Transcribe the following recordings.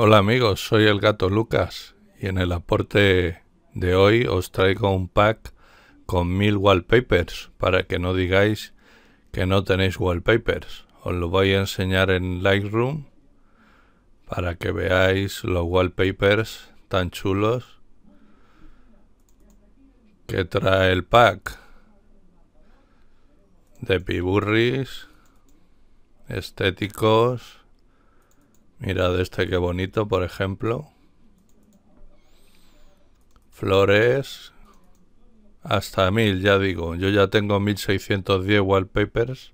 Hola amigos, soy el gato Lucas y en el aporte de hoy os traigo un pack con mil wallpapers para que no digáis que no tenéis wallpapers. Os lo voy a enseñar en Lightroom para que veáis los wallpapers tan chulos que trae el pack de piburris estéticos Mirad este que bonito, por ejemplo. Flores. Hasta 1000, ya digo. Yo ya tengo 1610 wallpapers.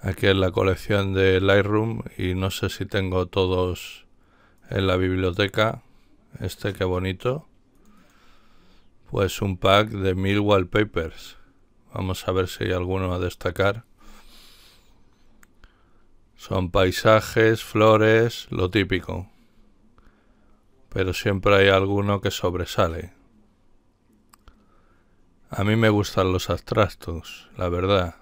Aquí en la colección de Lightroom. Y no sé si tengo todos en la biblioteca. Este que bonito. Pues un pack de mil wallpapers. Vamos a ver si hay alguno a destacar. Son paisajes, flores, lo típico. Pero siempre hay alguno que sobresale. A mí me gustan los abstractos, la verdad.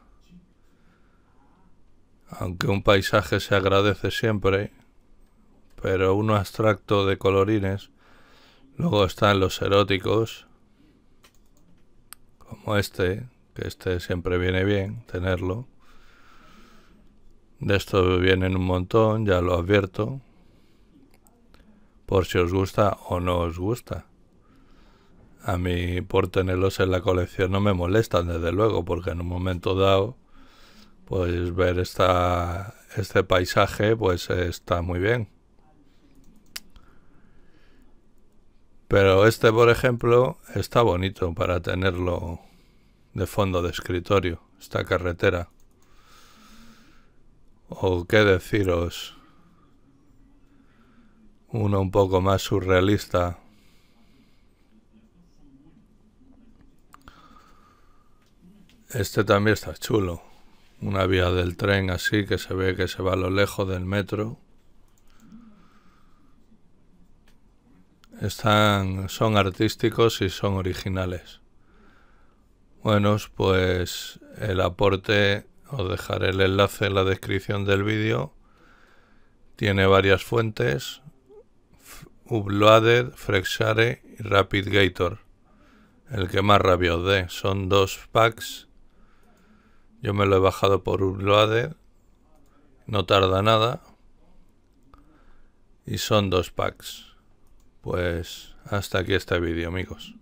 Aunque un paisaje se agradece siempre, pero uno abstracto de colorines. Luego están los eróticos, como este, que este siempre viene bien tenerlo. De estos vienen un montón, ya lo advierto, por si os gusta o no os gusta. A mí por tenerlos en la colección no me molestan, desde luego, porque en un momento dado, pues ver este paisaje, pues está muy bien. Pero este, por ejemplo, está bonito para tenerlo de fondo de escritorio, esta carretera o qué deciros, uno un poco más surrealista. Este también está chulo. Una vía del tren así que se ve que se va a lo lejos del metro. Están, son artísticos y son originales. Bueno, pues el aporte os dejaré el enlace en la descripción del vídeo. Tiene varias fuentes. Uploaded, Frexare y RapidGator. El que más rabios dé. Son dos packs. Yo me lo he bajado por Uploaded. No tarda nada. Y son dos packs. Pues hasta aquí este vídeo, amigos.